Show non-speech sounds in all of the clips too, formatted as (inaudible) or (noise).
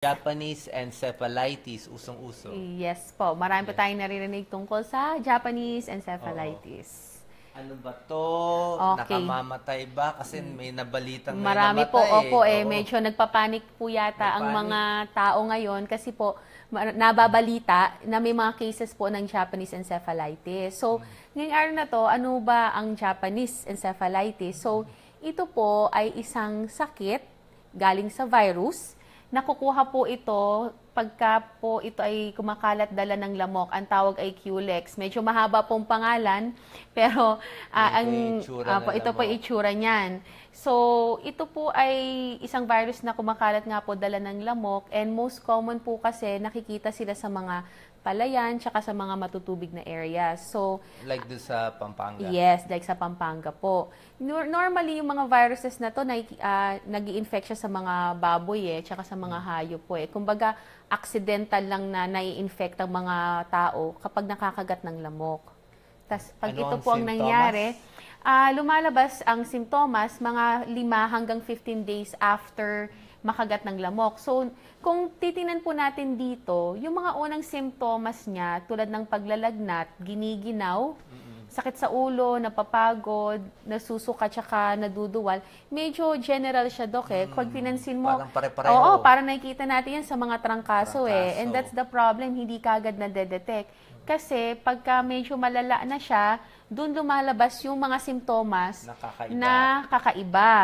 Japanese encephalitis, usong-uso. Yes po. Marami yes. pa tayong naririnig tungkol sa Japanese encephalitis. Oo. Ano ba to? Okay. Nakamamatay ba? Kasi mm. may nabalitang may Marami namatay. po. Opo eh, Oo. eh. Medyo nagpapanik po yata Nagpanik. ang mga tao ngayon kasi po nababalita na may mga cases po ng Japanese encephalitis. So, hmm. ngayong araw na to, ano ba ang Japanese encephalitis? So, mm. ito po ay isang sakit galing sa virus Nakukuha po ito pagka po ito ay kumakalat dala ng lamok. Ang tawag ay Culex. Medyo mahaba pong pangalan, (laughs) pero uh, ang uh, po, ito po itsura niyan. So, ito po ay isang virus na kumakalat nga po dala ng lamok and most common po kasi nakikita sila sa mga palayan, tsaka sa mga matutubig na areas. So, like do sa Pampanga? Yes, like sa Pampanga po. Normally, yung mga viruses na to, na, uh, ah, nag infect sa mga baboy eh, tsaka sa mga hmm. hayop po eh. Kumbaga, accidental lang na nai-infect ang mga tao kapag nakakagat ng lamok. Tapos, pag ano ito ang po ang nangyari, uh, lumalabas ang simptomas mga 5 hanggang 15 days after makagat ng lamok. So, kung titinan po natin dito, yung mga unang simptomas niya, tulad ng paglalagnat, giniginaw, sakit sa ulo, napapagod, nasusuka, tsaka naduduwal. Medyo general siya, Dok, eh. Kung pinansin mo, pare-pareho. oo, parang nakikita natin yan sa mga trangkaso, eh. And that's the problem, hindi kagad na detect Kasi pagka medyo malala na siya, doon lumalabas yung mga simptomas Nakakaiba. na kakaiba.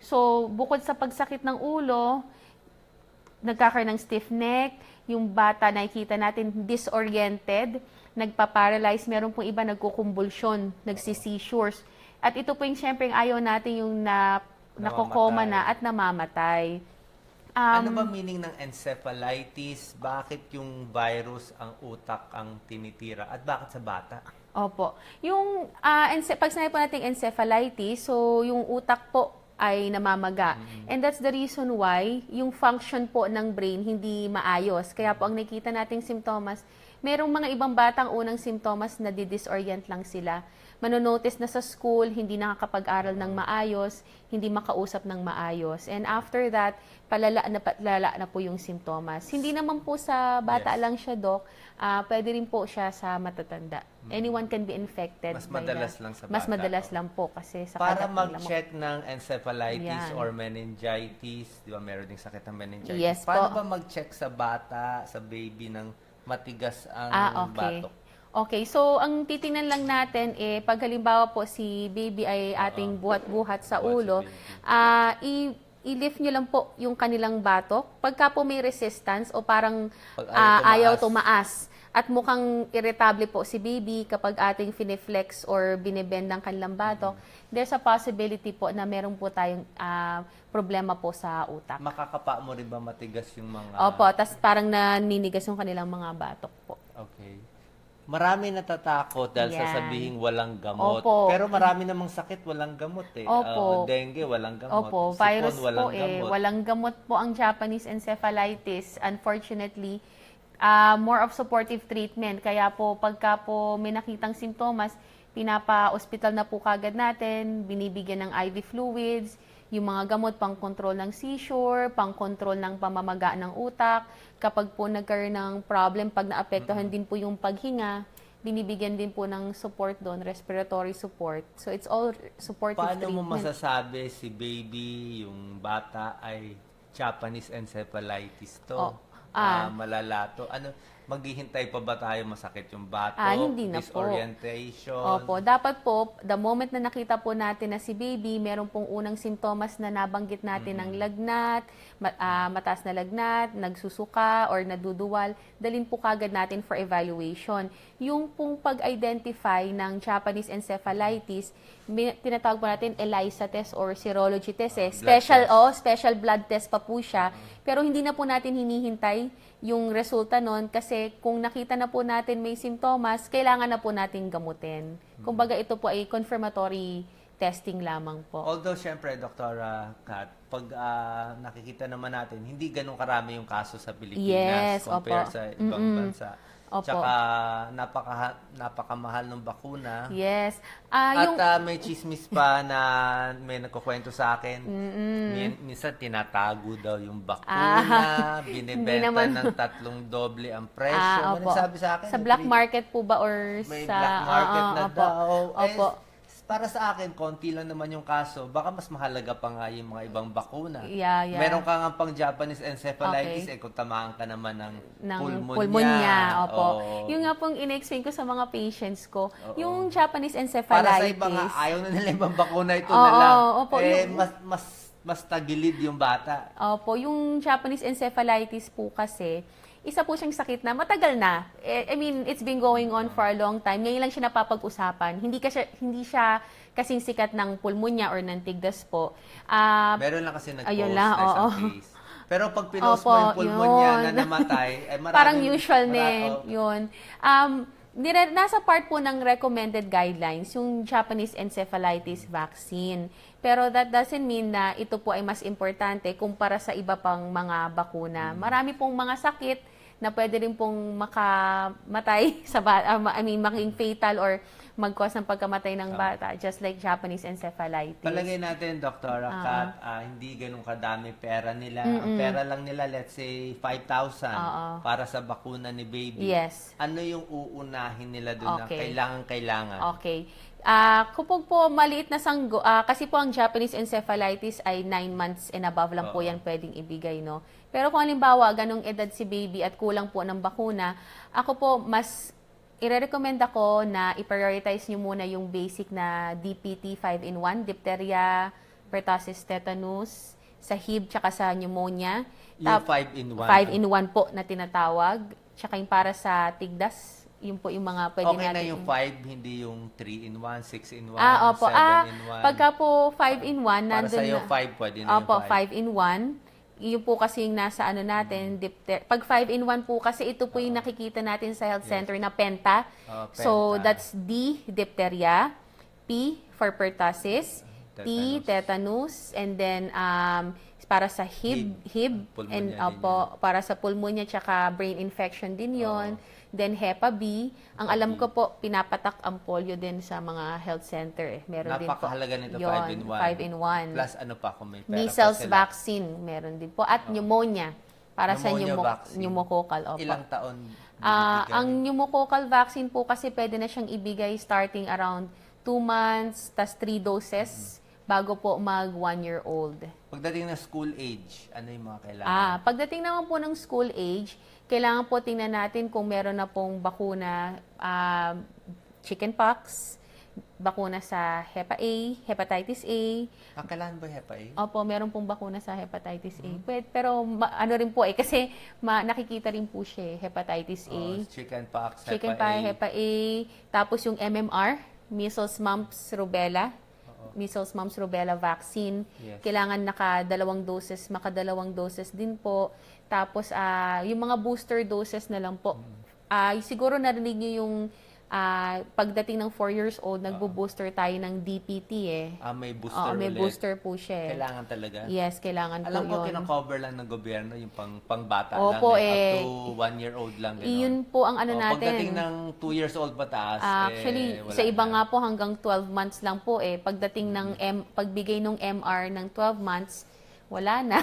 So, bukod sa pagsakit ng ulo, nagkakaroon ng stiff neck, yung bata nakikita natin disoriented, nagpa-paralyze, meron pong iba nagkukumbulsyon, nagsi-seizures. At ito po yung syempre yung ayaw natin yung na, nakokoma na at namamatay. Um, ano bang meaning ng encephalitis? Bakit yung virus ang utak ang tinitira? At bakit sa bata? Opo. Yung, uh, pag sinabi po natin encephalitis, so yung utak po ay namamaga. Mm-hmm. And that's the reason why yung function po ng brain hindi maayos. Kaya po ang nakikita nating simptomas, merong mga ibang batang unang simptomas na di-disorient lang sila manonotice na sa school, hindi nakakapag-aral ng maayos, hindi makausap ng maayos. And after that, palala na, palala na po yung simptomas. Hindi naman po sa bata yes. lang siya, Doc. Uh, pwede rin po siya sa matatanda. Hmm. Anyone can be infected. Mas madalas lang sa bata. Mas madalas oh. lang po kasi sa Para mag-check ng encephalitis Yan. or meningitis, di ba meron ding sakit ng meningitis. Yes Paano po. ba mag-check sa bata, sa baby ng matigas ang ah, okay. batok? Okay, so ang titingnan lang natin eh pag halimbawa po si baby ay ah, ating ah, buhat-buhat sa ulo, ah i i-lift nyo lang po yung kanilang batok. Pagka po may resistance o parang Pag ayaw ah, tumaas. ayaw tumaas at mukhang irritable po si baby kapag ating finiflex or binibend ang kanilang batok, mm-hmm. there's a possibility po na meron po tayong ah, problema po sa utak. Makakapa mo rin ba matigas yung mga... Opo, tas parang naninigas yung kanilang mga batok po. Okay marami natatakot dahil Yan. sasabihin walang gamot. Opo. Pero marami namang sakit walang gamot eh. Ah, Opo. Uh, dengue walang gamot. Opo, Sipon, virus walang po eh. gamot. eh. Walang gamot po ang Japanese encephalitis. Unfortunately, uh, more of supportive treatment. Kaya po pagka po may nakitang simptomas, pinapa-hospital na po kagad natin, binibigyan ng IV fluids, yung mga gamot pang control ng seizure, pang control ng pamamaga ng utak. Kapag po nagkaroon ng problem, pag naapektuhan mm-hmm. din po yung paghinga, binibigyan din po ng support doon, respiratory support. So it's all supportive Paano treatment. Paano mo masasabi si baby, yung bata ay Japanese encephalitis to? Oh, ah, uh, malalato. Ano, maghihintay pa ba tayo masakit yung bato, ah, hindi na disorientation? Po. Opo, dapat po, the moment na nakita po natin na si baby, meron pong unang sintomas na nabanggit natin mm-hmm. ng lagnat, ma- uh, mataas na lagnat, nagsusuka, or naduduwal, dalin po kagad natin for evaluation. Yung pong pag-identify ng Japanese encephalitis, may, tinatawag po natin ELISA test or serology test. Eh. Special, blood test. Oh, special blood test pa po siya. Mm-hmm. Pero hindi na po natin hinihintay yung resulta nun kasi kung nakita na po natin may simptomas, kailangan na po natin gamutin. Mm-hmm. Kumbaga ito po ay confirmatory testing lamang po. Although, syempre, Doktora ah, Kat, pag uh, nakikita naman natin, hindi ganun karami yung kaso sa Pilipinas yes, compare opo. sa ibang Mm-mm. bansa. Opo. Tsaka napaka, napakamahal ng bakuna. Yes. Uh, At uh, may chismis pa (laughs) na may nagkukwento sa akin. Min- minsan tinatago daw yung bakuna, ah, (laughs) binibenta naman... ng tatlong doble ang ah, presyo. Ah, Ano sabi sa akin? Sa black market po ba or may sa... May black market uh, uh, na opo. daw. Opo. Eh, para sa akin, konti lang naman yung kaso. Baka mas mahalaga pa nga yung mga ibang bakuna. Yeah, yeah. Meron ka nga pang Japanese encephalitis, okay. eh kung tamaan ka naman ng, ng pulmonya. pulmonya opo. Oh. Yung nga pong in-explain ko sa mga patients ko, oh, yung Japanese encephalitis. Para sa iba nga, ayaw na nila ibang bakuna, ito oh, na lang. opo, eh, yung... mas, mas mas tagilid yung bata. Opo, yung Japanese encephalitis po kasi, isa po siyang sakit na matagal na. Eh, I mean, it's been going on for a long time. Ngayon lang siya napapag-usapan. Hindi, kasi, hindi siya kasing sikat ng pulmonya or ng tigdas po. Uh, Meron lang kasi nag-post na isang case. Pero pag pinost Opo, mo yung pulmonya yun. na namatay, eh, (laughs) maraming, parang usual na eh, oh, yun. Um, nire, nasa part po ng recommended guidelines yung Japanese encephalitis vaccine. Pero that doesn't mean na ito po ay mas importante kumpara sa iba pang mga bakuna. Hmm. Marami pong mga sakit na pwede rin pong makamatay (laughs) sa bata, ah, I mean, maging fatal or mag-cause ng pagkamatay ng ah. bata, just like Japanese encephalitis. Palagay natin, Dr. Ah. Kat, ah, hindi ganun kadami pera nila. Ang Mm-mm. pera lang nila, let's say, 5,000 Oo. para sa bakuna ni baby. Yes. Ano yung uunahin nila doon Okay. na kailangan-kailangan? Okay. Uh, ah, kapag po maliit na sanggo, uh, kasi po ang Japanese encephalitis ay 9 months and above lang po yan pwedeng ibigay, no? Pero kung halimbawa, ganong edad si baby at kulang po ng bakuna, ako po mas ire-recommend ako na i-prioritize nyo muna yung basic na DPT 5-in-1, diphtheria, pertussis tetanus, sa HIB tsaka sa pneumonia. Yung 5-in-1? 5-in-1 po na tinatawag. Tsaka yung para sa tigdas, yun po yung mga pwede okay natin. Okay ah, ah, na yung 5, hindi yung 3 in 1, 6 in 1, ah, opo. 7 ah, in 1. Pagka po 5 in 1, nandun na. Para sa'yo 5, pwede na opo, yung 5. 5 in 1. Yung po kasi yung nasa ano natin, mm. Mm-hmm. dipter, pag 5 in 1 po kasi ito po yung ah. nakikita natin sa health yes. center na penta. Oh, penta. So that's D, diphtheria, P for pertussis, mm-hmm. tetanus. T, tetanus, and then um, para sa HIB, HIB, HIB and opo, uh, para sa pulmonya tsaka brain infection din yon. Oh. Then HEPA B. Ang alam ko po, pinapatak ang polio din sa mga health center. Eh. Meron din po. Napakahalaga nito, 5 in 1. 5 in 1. Plus ano pa kung may pera Measles vaccine, meron din po. At oh. pneumonia. Para pneumonia sa pneumo pneumococcal. Opa. Ilang taon? Uh, ang pneumococcal vaccine po kasi pwede na siyang ibigay starting around 2 months, tas 3 doses. Mm-hmm bago po mag one-year-old. Pagdating na school age, ano yung mga kailangan? Ah, pagdating naman po ng school age, kailangan po tingnan natin kung meron na pong bakuna, uh, ah, chickenpox, bakuna sa HEPA A, hepatitis A. Ah, kailangan ba HEPA A? Opo, meron pong bakuna sa hepatitis A. Hmm. Pero ma- ano rin po eh, kasi ma- nakikita rin po siya eh, hepatitis A. Oh, chickenpox, Chicken HEPA A. Chickenpox, HEPA A. Tapos yung MMR, measles, mumps, rubella measles, mumps, rubella vaccine. Yes. Kailangan nakadalawang doses, makadalawang doses din po. Tapos, uh, yung mga booster doses na lang po. Mm. Uh, siguro narinig nyo yung uh, pagdating ng 4 years old, nagbo-booster tayo ng DPT eh. Ah, may booster Oo, may ulit. booster po siya eh. Kailangan talaga. Yes, kailangan Alam po ko, yun. kinocover lang ng gobyerno yung pang, pang bata Opo, lang. eh. Up eh. to one year old lang. Ganun. Iyon po ang ano Oh, natin. Pagdating ng 2 years old pataas, Ah, eh, Actually, eh, sa iba nga po hanggang 12 months lang po eh. Pagdating ng mm-hmm. M, pagbigay ng MR ng 12 months, wala na.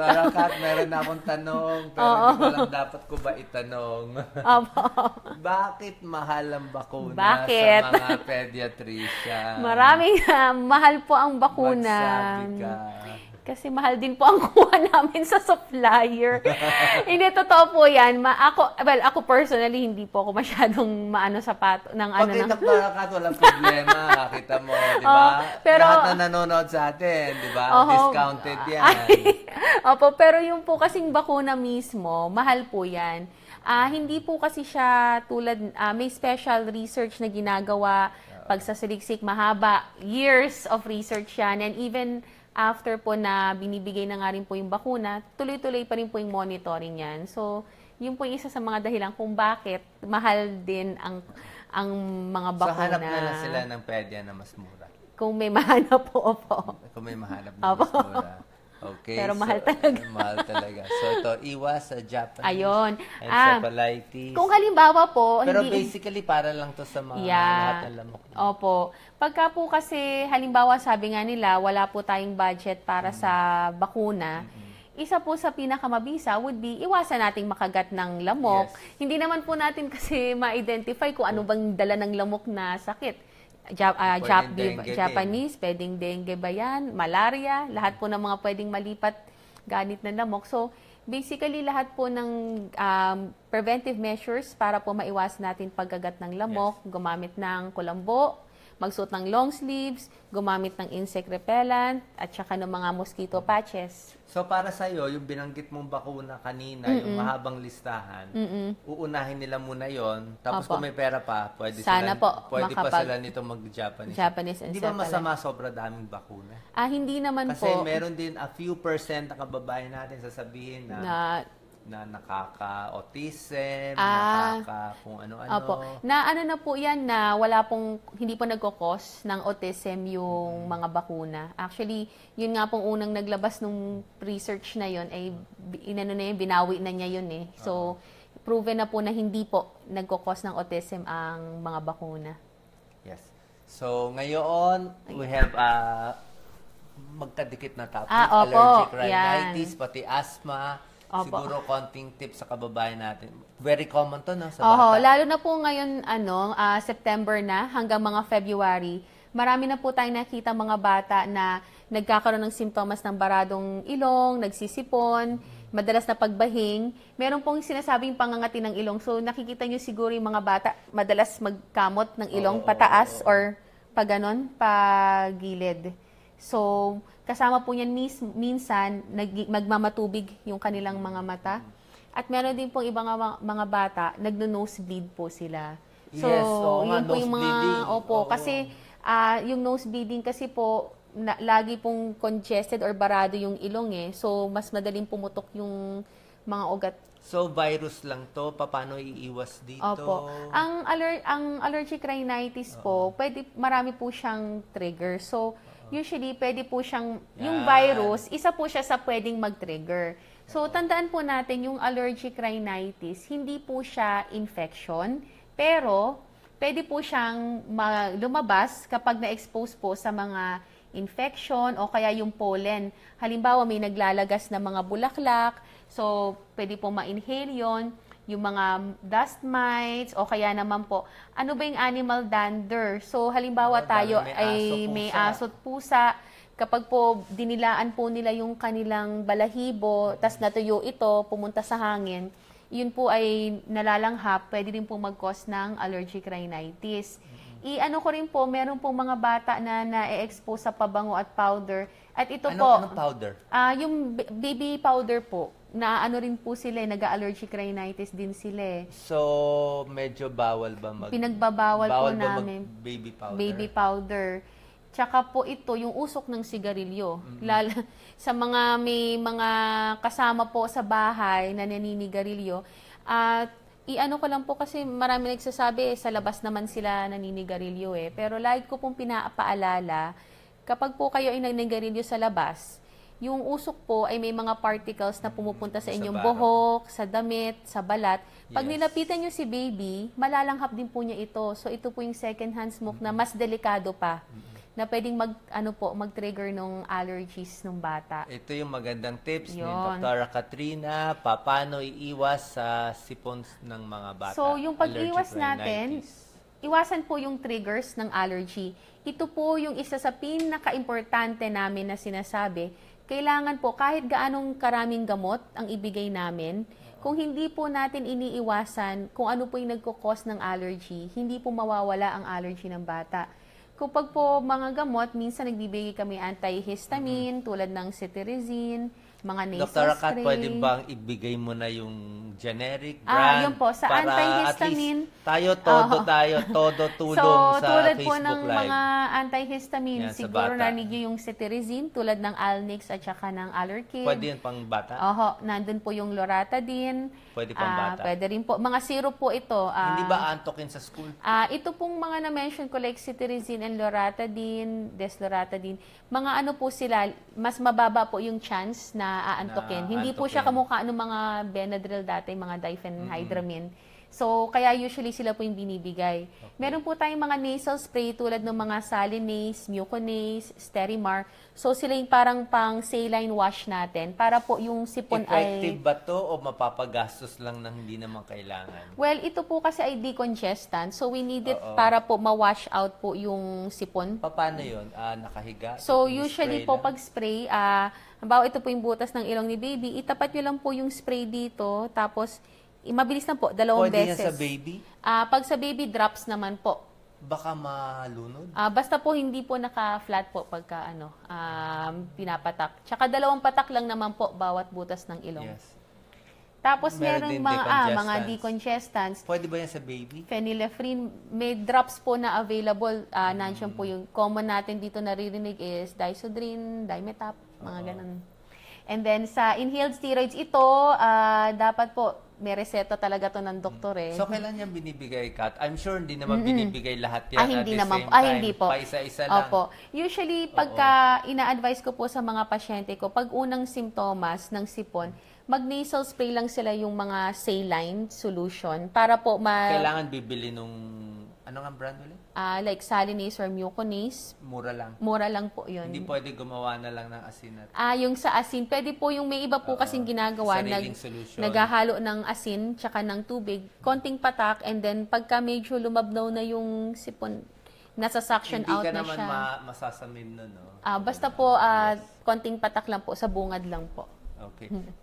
Tara, oh, (laughs) Kat, meron na akong tanong, pero Oo. hindi ko alam dapat ko ba itanong. Opo. (laughs) Bakit mahal ang bakuna Bakit? sa mga pediatrician? (laughs) Maraming ah, mahal po ang bakuna. Magsabi ka kasi mahal din po ang (laughs) kuha namin sa supplier. (laughs) hindi, totoo po yan. Ma ako, well, ako personally, hindi po ako masyadong maano sa pato, ng Pag ano. Pag tinakbarakat, walang problema. (laughs) Kita mo, di oh, ba? Oh, pero, Lahat na nanonood sa atin, di ba? Oh, Discounted yan. opo, pero yung po kasing bakuna mismo, mahal po yan. Uh, hindi po kasi siya tulad, uh, may special research na ginagawa pagsasaliksik mahaba, years of research yan. And even after po na binibigay na nga rin po yung bakuna, tuloy-tuloy pa rin po yung monitoring yan. So, yun po yung isa sa mga dahilan kung bakit mahal din ang ang mga bakuna. So, hanap na lang sila ng pedya na mas mura. Kung may mahanap po, opo. Kung may mahanap na mas mura. Okay. Pero mahal so, (laughs) talaga. mahal talaga. So to iwas sa Japanese Ayun. encephalitis. Ah, kung halimbawa po, Pero hindi, basically para lang to sa mga yeah, lahat alam mo. Opo. Pagka po kasi halimbawa sabi nga nila, wala po tayong budget para mm-hmm. sa bakuna. Mm-hmm isa po sa pinakamabisa would be iwasan nating makagat ng lamok. Yes. Hindi naman po natin (laughs) kasi ma-identify kung ano bang dala ng lamok na sakit. Ah, Jap, uh, Jap, Japanese, din. pwedeng dengue ba yan, malaria, lahat po ng mga pwedeng malipat ganit na lamok. So, basically lahat po ng um, preventive measures para po maiwas natin pagkagat ng lamok, yes. gumamit ng kulambo, magsuot ng long sleeves, gumamit ng insect repellent, at saka ng mga mosquito patches. So para sa iyo, yung binanggit mong bakuna kanina, Mm-mm. yung mahabang listahan, Mm-mm. uunahin nila muna yon. Tapos Opo. kung may pera pa, pwede Sana sila, po pwede pa sila nito mag-Japanese. Japanese Hindi ba masama sobra daming bakuna? Ah, hindi naman Kasi po meron din a few percent ng kababayan natin sasabihin na na na nakaka-autism, ah, nakaka kung ano-ano. Opo. Na ano na po yan na wala pong, hindi po nagkakos ng autism yung mga bakuna. Actually, yun nga pong unang naglabas nung research na yun, ay inano na yun, binawi na niya yun eh. So, proven na po na hindi po nagkakos ng autism ang mga bakuna. Yes. So, ngayon, we have a uh, magkadikit na topic, ah, opo, allergic rhinitis, yan. pati asthma, Opo. Siguro konting tip sa kababayan natin. Very common to, no? Sa Oo, bata. lalo na po ngayon, ano, uh, September na hanggang mga February, marami na po tayong nakita mga bata na nagkakaroon ng simptomas ng baradong ilong, nagsisipon, mm-hmm. madalas na pagbahing. Meron pong sinasabing pangangati ng ilong. So nakikita nyo siguro yung mga bata madalas magkamot ng ilong Oo, pataas oo, oo. or pag ganon, pagilid. So, kasama po niyan mis- minsan nag- magmamatubig yung kanilang mga mata. At meron din pong ibang mga, bata, nagno-nosebleed po sila. So, Yes, oo nga, yun po yung mga, opo, Oo. kasi ah, yung nosebleeding kasi po, na, lagi pong congested or barado yung ilong eh. So, mas madaling pumutok yung mga ugat So, virus lang to. Paano iiwas dito? Opo. Ang aller ang allergic rhinitis po, pwede marami po siyang trigger. So usually pwede po siyang, yung virus, isa po siya sa pwedeng mag-trigger. So, tandaan po natin yung allergic rhinitis, hindi po siya infection, pero pwede po siyang lumabas kapag na-expose po sa mga infection o kaya yung pollen. Halimbawa, may naglalagas na mga bulaklak, so pwede po ma-inhale yon yung mga dust mites o kaya naman po, ano ba yung animal dander? So halimbawa Well, tayo may ay aso, may pusa. aso't pusa, kapag po dinilaan po nila yung kanilang balahibo, tas natuyo ito, pumunta sa hangin, yun po ay nalalanghap, pwede rin po mag-cause ng allergic rhinitis. Mm-hmm. I-ano ko rin po, meron po mga bata na na-expose sa pabango at powder. At ito Anong, po, anong powder? Ah, yung baby powder po na ano rin po sila, eh, nag-allergic rhinitis din sila eh. So, medyo bawal ba mag... Pinagbabawal bawal po namin. Bawal baby powder? Baby powder. Tsaka po ito, yung usok ng sigarilyo. Mm-hmm. Lala, (laughs) sa mga may mga kasama po sa bahay na naninigarilyo. At iano ko lang po kasi marami nagsasabi, eh, sa labas naman sila naninigarilyo eh. Pero like ko pong pinapaalala, kapag po kayo ay naninigarilyo sa labas, yung usok po ay may mga particles na pumupunta sa inyong sa buhok, sa damit, sa balat. Pag yes. nilapitan nyo si baby, malalanghap din po niya ito. So ito po yung second hand smoke mm-hmm. na mas delikado pa. Mm-hmm na pwedeng mag ano po mag-trigger ng allergies ng bata. Ito yung magandang tips Yun. ni Dr. Katrina paano iiwas sa sipon ng mga bata. So yung pag-iwas natin, iwasan po yung triggers ng allergy. Ito po yung isa sa pinaka-importante namin na sinasabi kailangan po kahit gaanong karaming gamot ang ibigay namin, kung hindi po natin iniiwasan kung ano po yung nagkukos ng allergy, hindi po mawawala ang allergy ng bata. Kapag po mga gamot, minsan nagbibigay kami antihistamine mm-hmm. tulad ng cetirizine, mga nasal Dr. Rakat, spray. pwede bang ibigay mo na yung generic ah, brand? Ah, yun po. Sa para antihistamine. At least tayo, todo oh. tayo, (laughs) todo tulong so, sa tulad Facebook po ng Live. mga antihistamine, Yan, siguro narinig nyo yung cetirizine, tulad ng Alnix at saka ng Allerkin. Pwede yun pang bata? Oho. Nandun po yung Loratadine Pwede pang Ah, bata. pwede rin po. Mga zero po ito. ah, Hindi ba antokin sa school? Ah, ito pong mga na-mention ko like cetirizine and loratadine, desloratadine, mga ano po sila, mas mababa po yung chance na aantokin. Na Hindi po siya aantokin. kamukha ng mga Benadryl dati, mga diphenhydramine. Mm-hmm. So, kaya usually sila po yung binibigay. Okay. Meron po tayong mga nasal spray tulad ng mga Salinase, Muconase, Sterimar. So, sila yung parang pang saline wash natin para po yung sipon Effective ay... Effective ba to o mapapagastos lang na hindi naman kailangan? Well, ito po kasi ay decongestant. So, we need it Oo. para po ma-wash out po yung sipon. paano yun? Uh, nakahiga? So, usually po lang? pag spray, uh, halimbawa ito po yung butas ng ilong ni baby, itapat nyo lang po yung spray dito. Tapos, Mabilis lang po, dalawang Pwede beses. Pwede sa baby? Ah, pag sa baby drops naman po. Baka malunod? Ah, basta po hindi po naka-flat po pagka ano, um, pinapatak. Tsaka dalawang patak lang naman po bawat butas ng ilong. Yes. Tapos meron merong mga ah, mga decongestants. Pwede ba yan sa baby? Phenylephrine, may drops po na available. Uh, nandiyan mm. po yung common natin dito naririnig is Disodrine, Dimetap, mga uh-huh. ganun. And then sa inhaled steroids ito, uh, dapat po may reseta talaga to ng doktor mm. eh. So, kailan niya binibigay, Kat? I'm sure hindi naman Mm-mm. binibigay lahat yan ah, hindi at the naman, same ah, hindi po. Paisa-isa lang. Opo. Usually, pagka ina-advise ko po sa mga pasyente ko, pag unang simptomas ng sipon, mag-nasal spray lang sila yung mga saline solution para po ma... Kailangan bibili nung ano nga brand ulit? Ah, like salinase or muconase. Mura lang. Mura lang po yun. Hindi pwede gumawa na lang ng asin at Ah, yung sa asin, pwede po yung may iba po Oo. kasing ginagawa. Sariling solution. Naghahalo ng asin tsaka ng tubig, konting patak, and then pagka medyo lumabnow na yung sipon, nasa suction hindi out ka na naman siya. naman masasamin nun, no? Ah, basta po, ah, konting patak lang po, sa bungad lang po. Okay. (laughs)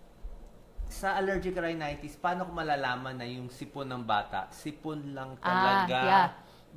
sa allergic rhinitis, paano ko malalaman na yung sipon ng bata, sipon lang ah, talaga. Ah, yeah.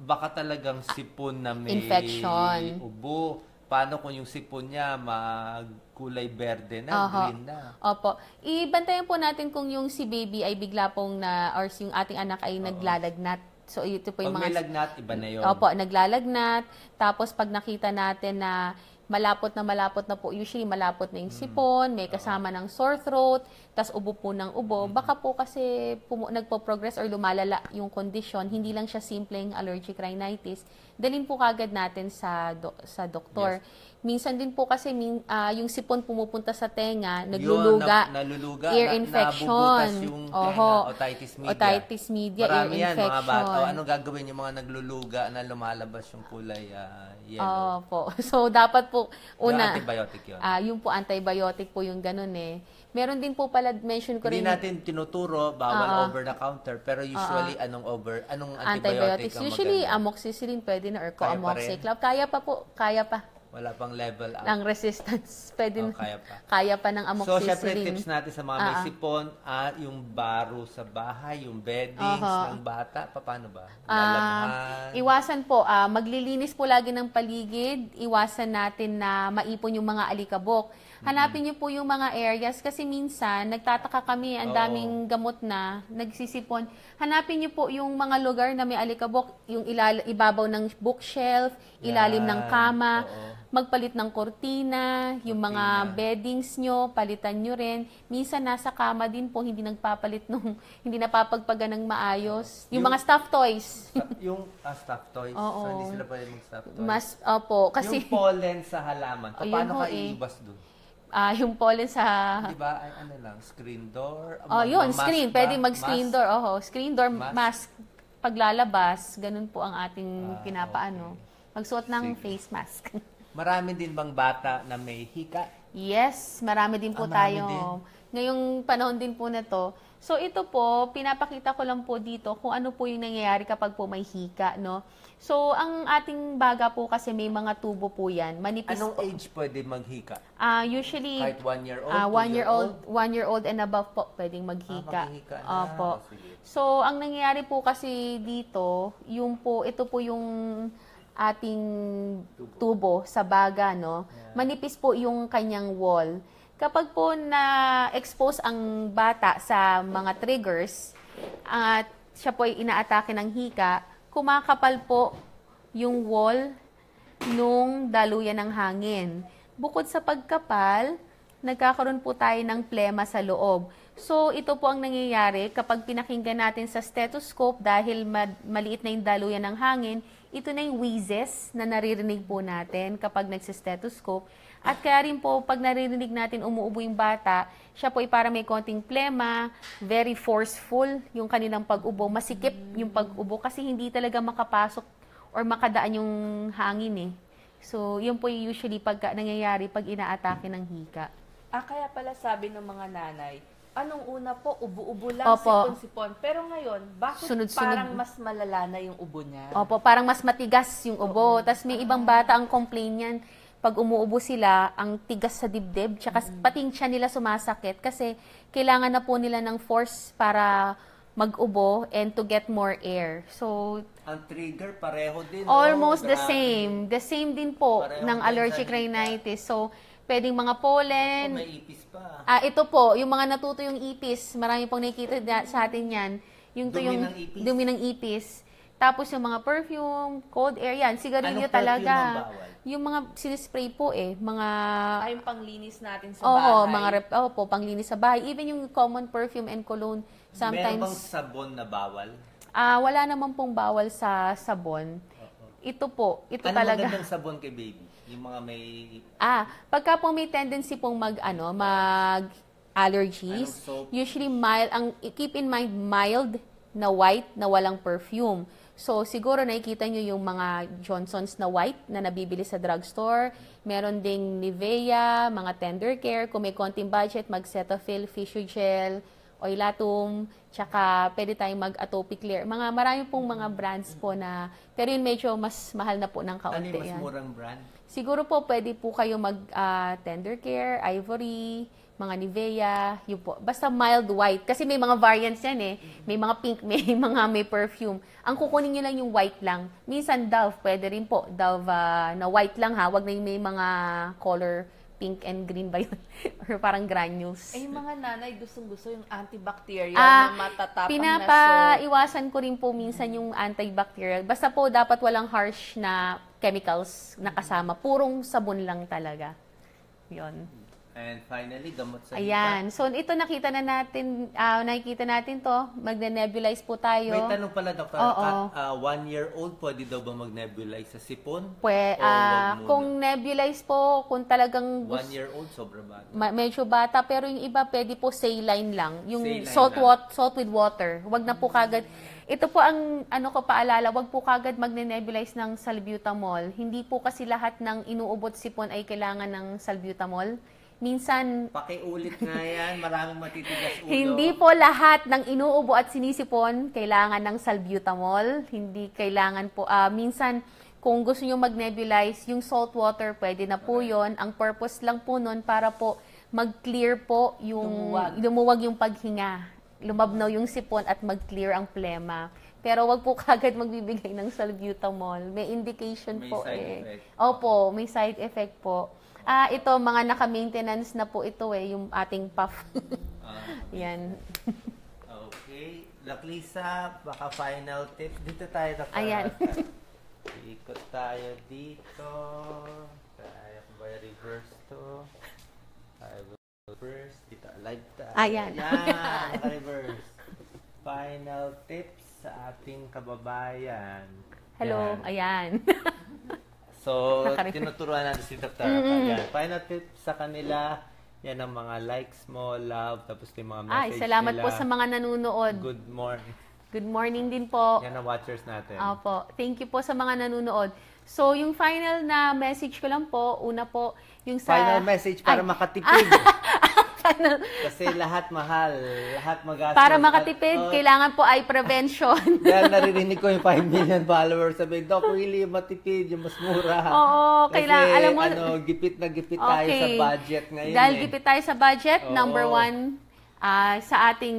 Baka talagang sipon na may Infection. ubo. Paano kung yung sipon niya magkulay berde na, uh-huh. green na? Opo. Ibantayan po natin kung yung si baby ay bigla pong na, or yung ating anak ay uh-huh. naglalagnat So, ito po yung pag mga... Pag may lagnat, iba na yun. Opo, naglalagnat. Tapos, pag nakita natin na malapot na malapot na po, usually malapot na yung sipon, may kasama ng sore throat, tas ubo po ng ubo, baka po kasi pumu- nagpo-progress or lumalala yung condition, hindi lang siya simpleng allergic rhinitis, dalhin po kagad natin sa, do- sa doktor. Yes. Minsan din po kasi min, uh, yung sipon pumupunta sa tenga, nagluluga, Yun, na, naluluga, ear na, infection. yung Oho, tenga, otitis media. Otitis media, Marami ear yan, infection. Mga bata. Ano anong gagawin yung mga nagluluga na lumalabas yung kulay uh, yellow? Opo. Oh, (laughs) so, dapat po, una, yung antibiotic yun. Uh, yung po antibiotic po yung ganun eh. Meron din po pala mention ko Hindi rin. Hindi natin tinuturo bawal uh, over the counter pero usually uh, anong over anong antibiotic? antibiotics usually maganda? amoxicillin pwede na or coamoxiclav. Kaya, kaya pa po, kaya pa. Wala pang level up. Ang resistance. (laughs) Pwede oh, kaya pa. Kaya pa ng amoxicillin. So, syempre, tips natin sa mga uh-huh. may ah, ah. sipon, ah, yung baro sa bahay, yung beddings uh-huh. ng bata, paano ba? Ah, Lalabhan. Uh, iwasan po. Uh, maglilinis po lagi ng paligid. Iwasan natin na maipon yung mga alikabok. Mm-hmm. Hanapin niyo po yung mga areas kasi minsan nagtataka kami ang daming gamot na nagsisipon. Hanapin niyo po yung mga lugar na may alikabok, yung ilal- ibabaw ng bookshelf, ilalim Yan. ng kama. Oo magpalit ng kortina, yung mga beddings nyo, palitan nyo rin. Minsan nasa kama din po, hindi nagpapalit nung, (laughs) hindi napapagpaga ng maayos. Yung, yung mga stuffed toys. yung uh, stuffed toys. Oo. So, hindi sila pwede mag-stuffed toys. Mas, opo. Kasi, yung pollen sa halaman, so, paano ka eh. iiwas doon? dun? Ah, yung pollen sa... Di ba, ay, ano lang, screen door? Oh, yun, screen. Ba? Pwede mag-screen mask. door. Oho, screen door, mask. mask. Paglalabas, ganun po ang ating ah, pinapaano. Okay. Magsuot ng Sige. face mask. (laughs) Marami din bang bata na may hika? Yes, marami din po ah, tayo. Din. Ngayong panahon din po na to. So ito po, pinapakita ko lang po dito kung ano po yung nangyayari kapag po may hika, no? So ang ating baga po kasi may mga tubo po 'yan. Manipis Anong po. age pwede maghika? uh, usually kahit one year old, uh, one year old, old, one year old and above po pwedeng maghika. Ah, Opo. Uh, so ang nangyayari po kasi dito, yung po ito po yung ating tubo sa baga, no? Manipis po yung kanyang wall. Kapag po na-expose ang bata sa mga triggers at siya po ay inaatake ng hika, kumakapal po yung wall nung daluyan ng hangin. Bukod sa pagkapal, nagkakaroon po tayo ng plema sa loob. So, ito po ang nangyayari kapag pinakinggan natin sa stethoscope dahil maliit na yung daluyan ng hangin, ito na yung wheezes na naririnig po natin kapag nagsistetoscope. At kaya rin po, pag naririnig natin umuubo yung bata, siya po ay para may konting plema, very forceful yung kanilang pag-ubo, masikip yung pag-ubo kasi hindi talaga makapasok or makadaan yung hangin eh. So, yun po yung usually pagka nangyayari pag inaatake ng hika. Ah, kaya pala sabi ng mga nanay, anong una po, ubo-ubo lang, Opo. sipon-sipon. Pero ngayon, bakit Sunod-sunod. parang mas malala na yung ubo niya? Opo, parang mas matigas yung ubo. Tapos may ibang bata ang complain niyan, pag umuubo sila, ang tigas sa dibdib, tsaka pating siya nila sumasakit kasi kailangan na po nila ng force para mag-ubo and to get more air. So, Ang trigger pareho din. no? almost the same. The same din po Pareho ng allergic sa- rhinitis. So, pwedeng mga pollen. Kung may ipis pa. Ah, ito po, yung mga natuto yung ipis, marami pong nakikita sa atin yan. Yung Dumi yung ng ipis. dumi ng ipis. Tapos yung mga perfume, cold air, yan, sigarilyo Anong talaga. ang bawal? Yung mga sinispray po eh, mga Ay, ah, yung panglinis natin sa bahay. Oo, mga rep, oh po, panglinis sa bahay. Even yung common perfume and cologne, sometimes... Meron bang sabon na bawal? ah wala naman pong bawal sa sabon ito po, ito ano talaga. Ano magandang sabon kay baby? Yung mga may... Ah, pagka po may tendency pong mag, ano, mag allergies, ano, usually mild, ang keep in mind, mild na white na walang perfume. So, siguro nakikita nyo yung mga Johnson's na white na nabibili sa drugstore. Meron ding Nivea, mga tender care. Kung may konting budget, mag Cetaphil, Fissure Gel, oilatum, tsaka pwede tayong mag-atopic clear. Mga marami pong mga brands po na, pero yun medyo mas mahal na po ng kaunti. Ano yung mas murang brand? Siguro po pwede po kayo mag uh, tender care, ivory, mga Nivea, yun po. Basta mild white. Kasi may mga variants yan eh. May mga pink, (laughs) may mga may perfume. Ang kukunin nyo lang yung white lang. Minsan Dove, pwede rin po. Dove uh, na white lang ha. Wag na yung may mga color pink and green ba yun? (laughs) Or parang granules. Eh, yung mga nanay gustong-gusto yung antibacterial ah, na matatapang pinapaiwasan ko rin po minsan yung antibacterial. Basta po, dapat walang harsh na chemicals na kasama. Purong sabon lang talaga. Yun. And finally, gamot sa Ayan. hita. So, ito nakita na natin, ah, nakikita natin to. Magne-nebulize po tayo. May tanong pala, Dr. Oo. Kat, ah, one-year-old pwede daw ba mag-nebulize sa sipon? Pwe, O ah, kung nebulize po, kung talagang gusto, One-year-old, sobra ba? ma- medyo bata, pero yung iba pwede po saline lang. Yung Saline salt, lang. wat- salt with water. Huwag na po mm. kagad. Ito po ang ano ko paalala, wag po kagad magne-nebulize ng salbutamol. Hindi po kasi lahat ng inuubot sipon ay kailangan ng salbutamol minsan... Pakiulit nga yan, maraming matitigas ulo. Hindi po lahat ng inuubo at sinisipon kailangan ng salbutamol. Hindi kailangan po, uh, minsan kung gusto nyo mag-nebulize, yung salt water, pwede na po okay. yon Ang purpose lang po nun para po mag-clear po yung... Lumuwag. lumuwag yung paghinga. Lumabnaw yung sipon at mag-clear ang plema. Pero wag po (laughs) kagad magbibigay ng salbutamol. May indication may po eh. Effect. Opo, may side effect po. Ah, ito, mga naka-maintenance na po ito eh, yung ating puff. Ah. (laughs) Yan. Okay. Laklisa, baka final tip. Dito tayo na Ayan. (laughs) Ikot tayo dito. Tayo ba reverse to? I will reverse. Dito, live tayo. Ayan. Ayan, (laughs) reverse. Final tips sa ating kababayan. Hello, ayan. ayan. So, tinuturuan natin si Dr. Mm-hmm. Final tip sa kanila, yan ang mga likes mo, love, tapos yung mga message Ay, salamat nila. po sa mga nanonood. Good morning. Good morning din po. Yan ang watchers natin. Opo. Thank you po sa mga nanonood. So, yung final na message ko lang po, una po, yung sa... Final message para Ay. makatipid. (laughs) Ano? Kasi lahat mahal, lahat magastos. Para makatipid, at, oh, kailangan po ay prevention. Dahil (laughs) naririnig ko yung 5 million followers sabi, Doc, really, matipid, yung mas mura. Oo, Kasi, kailangan, alam mo. ano, gipit na gipit okay. tayo sa budget ngayon. Dahil eh. gipit tayo sa budget, Oo. number one, uh, sa ating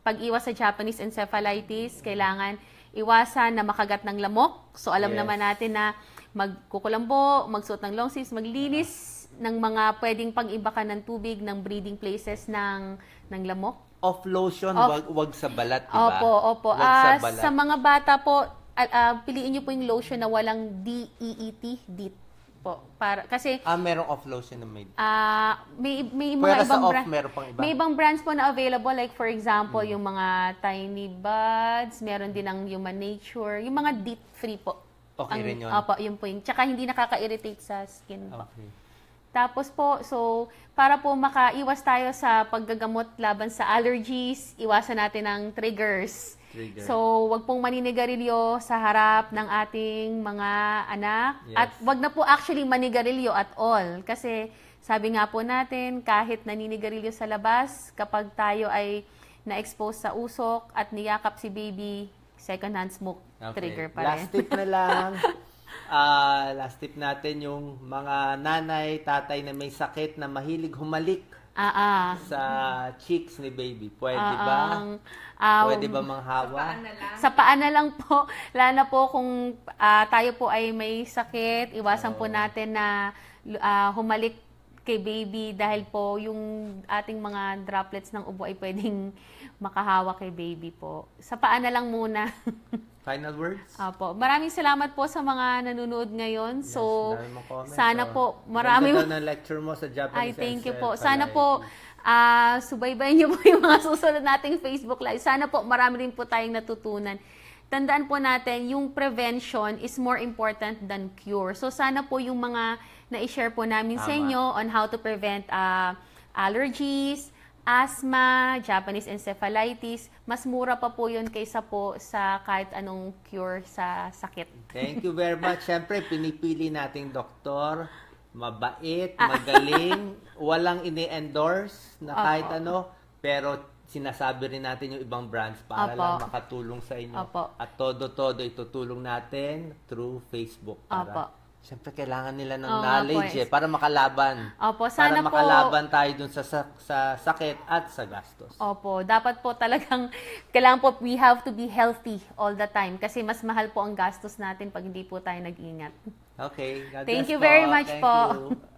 pag-iwas sa Japanese encephalitis, kailangan iwasan na makagat ng lamok. So, alam yes. naman natin na magkukulambo, magsuot ng long sleeves, maglinis, ng mga pwedeng pag-ibakan ng tubig ng breeding places ng ng lamok? Off lotion, Off- wag, wag sa balat, di ba? Opo, opo. Wag sa ah, balat. sa mga bata po, ah, ah, piliin niyo po yung lotion na walang DEET, DEET po. Para, kasi ah, merong off lotion na may... Ah, may may mga sa ibang off, bra- meron pang iba. May ibang brands po na available like for example hmm. yung mga Tiny Buds, meron din ang Human Nature, yung mga DEET free po. Okay rin yun. Opo, yun po yun. Tsaka hindi nakaka-irritate sa skin po. Okay. Tapos po, so para po makaiwas tayo sa paggagamot laban sa allergies, iwasan natin ang triggers. Trigger. So, wag pong maninigarilyo sa harap ng ating mga anak. Yes. At wag na po actually manigarilyo at all. Kasi sabi nga po natin, kahit naninigarilyo sa labas, kapag tayo ay na-expose sa usok at niyakap si baby, second hand smoke okay. trigger pa rin. Last tip na lang. (laughs) uh, last tip natin yung mga nanay, tatay na may sakit na mahilig humalik Ah, ah. sa cheeks ni baby. Pwede ah, ba? Ah, um, Pwede ba manghawa? Sa paa na lang. Sa paa na lang po. Lana po kung uh, tayo po ay may sakit, iwasan oh. po natin na uh, humalik kay baby dahil po yung ating mga droplets ng ubo ay pwedeng (laughs) makahawa kay baby po. Sa paan na lang muna. (laughs) Final words? Apo. Maraming salamat po sa mga nanonood ngayon. Yes, so, sana oh. po marami mo... ng lecture mo sa Japanese. I thank you po. Sana po uh, ah, subaybayan (laughs) niyo po yung mga susunod nating Facebook Live. Sana po marami rin po tayong natutunan tandaan po natin, yung prevention is more important than cure. So sana po yung mga na-share po namin Tama. sa inyo on how to prevent uh, allergies, asthma, Japanese encephalitis, mas mura pa po yun kaysa po sa kahit anong cure sa sakit. Thank you very much. Siyempre, pinipili nating doktor, mabait, ah. magaling, (laughs) walang ini-endorse na kahit Uh-oh. ano, pero sinasabi rin natin yung ibang brands para Apo. lang makatulong sa inyo. Apo. At todo-todo itutulong natin through Facebook. Para Apo. Siyempre, kailangan nila ng Oo, knowledge eh. eh, para makalaban. Opo, sana para makalaban po, tayo dun sa, sa, sa sakit at sa gastos. Opo, dapat po talagang, (laughs) kailangan po, we have to be healthy all the time kasi mas mahal po ang gastos natin pag hindi po tayo nag-ingat. Okay. God Thank you po. very much Thank po. You. (laughs)